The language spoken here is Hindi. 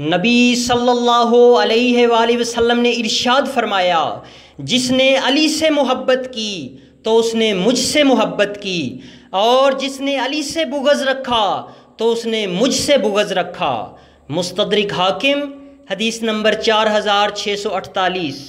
नबी सल्लल्लाहु अलैहि वसल्लम ने इरशाद फरमाया जिसने अली से मोहब्बत की तो उसने मुझसे मोहब्बत की और जिसने अली से बुगज़ रखा तो उसने मुझसे बुगज़ रखा मुस्तदरिक हाकिम हदीस नंबर चार हज़ार छः सौ अड़तालीस